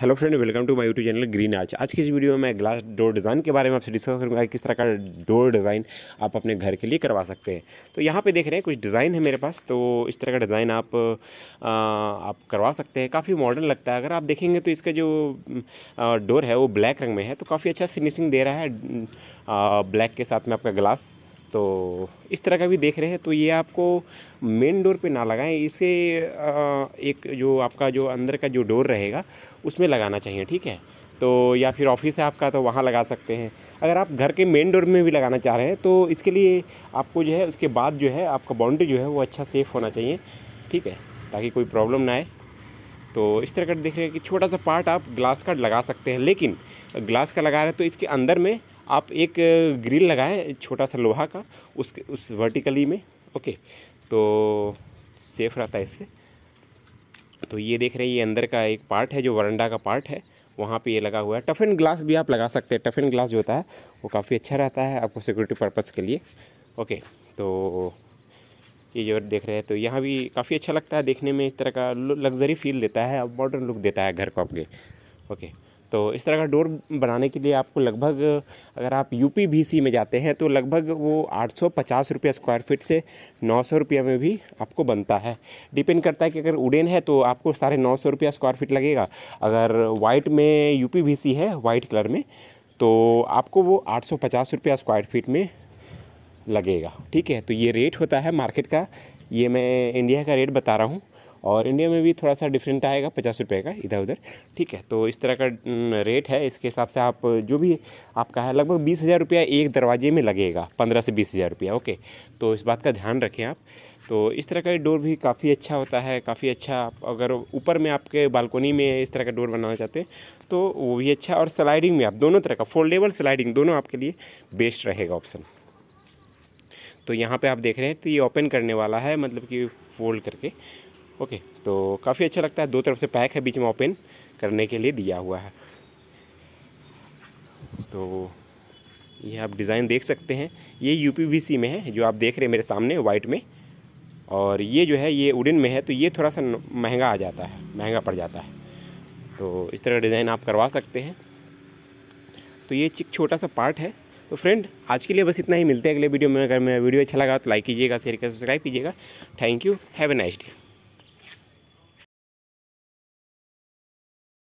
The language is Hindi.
hello friend welcome to my YouTube channel green arch आज की इस वीडियो में मैं ग्लास डोर डिज़ाइन के बारे में आपसे डिस्कस करूँगा किस तरह का डोर डिज़ाइन आप अपने घर के लिए करवा सकते हैं तो यहाँ पे देख रहे हैं कुछ डिज़ाइन है मेरे पास तो इस तरह का डिज़ाइन आप आ, आप करवा सकते हैं काफ़ी मॉडर्न लगता है अगर आप देखेंगे तो इसका जो डोर है वो ब्लैक रंग में है तो काफ़ी अच्छा फिनिशिंग दे रहा है ब्लैक के साथ में आपका ग्लास तो इस तरह का भी देख रहे हैं तो ये आपको मेन डोर पे ना लगाएं इसे एक जो आपका जो अंदर का जो डोर रहेगा उसमें लगाना चाहिए ठीक है तो या फिर ऑफिस है आपका तो वहाँ लगा सकते हैं अगर आप घर के मेन डोर में भी लगाना चाह रहे हैं तो इसके लिए आपको जो है उसके बाद जो है आपका बाउंड्री जो है वो अच्छा सेफ़ होना चाहिए ठीक है ताकि कोई प्रॉब्लम ना आए तो इस तरह का देख रहे हैं कि छोटा सा पार्ट आप ग्लास का लगा सकते हैं लेकिन ग्लास का लगा रहे हैं तो इसके अंदर में आप एक ग्रिल लगाएं छोटा सा लोहा का उस उस वर्टिकली में ओके तो सेफ़ रहता है इससे तो ये देख रहे हैं ये अंदर का एक पार्ट है जो वरंडा का पार्ट है वहाँ पे ये लगा हुआ है टफ़िन ग्लास भी आप लगा सकते हैं टफ़िन ग्लास जो होता है वो काफ़ी अच्छा रहता है आपको सिक्योरिटी पर्पज़ के लिए ओके तो ये जो देख रहे हैं तो यहाँ भी काफ़ी अच्छा लगता है देखने में इस तरह का लग्जरी फील देता है और मॉडर्न लुक देता है घर को आपके ओके तो इस तरह का डोर बनाने के लिए आपको लगभग अगर आप यू में जाते हैं तो लगभग वो आठ सौ स्क्वायर फीट से नौ सौ में भी आपको बनता है डिपेंड करता है कि अगर उडेन है तो आपको साढ़े नौ सौ स्क्वायर फीट लगेगा अगर वाइट में यू है वाइट कलर में तो आपको वो आठ सौ स्क्वायर फीट में लगेगा ठीक है तो ये रेट होता है मार्केट का ये मैं इंडिया का रेट बता रहा हूँ और इंडिया में भी थोड़ा सा डिफरेंट आएगा पचास रुपये का इधर उधर ठीक है तो इस तरह का रेट है इसके हिसाब से आप जो भी आपका है लगभग बीस हज़ार रुपया एक दरवाजे में लगेगा पंद्रह से बीस हज़ार रुपया ओके तो इस बात का ध्यान रखें आप तो इस तरह का डोर भी काफ़ी अच्छा होता है काफ़ी अच्छा अगर ऊपर में आपके बालकोनी में इस तरह का डोर बनाना चाहते हैं तो वो भी अच्छा और स्लाइडिंग में आप दोनों तरह का फोल्डेबल स्लाइडिंग दोनों आपके लिए बेस्ट रहेगा ऑप्शन तो यहाँ पे आप देख रहे हैं तो ये ओपन करने वाला है मतलब कि फोल्ड करके ओके तो काफ़ी अच्छा लगता है दो तरफ से पैक है बीच में ओपन करने के लिए दिया हुआ है तो ये आप डिज़ाइन देख सकते हैं ये यू में है जो आप देख रहे हैं मेरे सामने वाइट में और ये जो है ये उडन में है तो ये थोड़ा सा महंगा आ जाता है महंगा पड़ जाता है तो इस तरह डिज़ाइन आप करवा सकते हैं तो ये एक छोटा सा पार्ट है तो फ्रेंड आज के लिए बस इतना ही मिलते हैं अगले वीडियो में अगर मेरा वीडियो अच्छा लगा तो लाइक कीजिएगा शेयर कर सब्सक्राइब कीजिएगा thank you have a nice day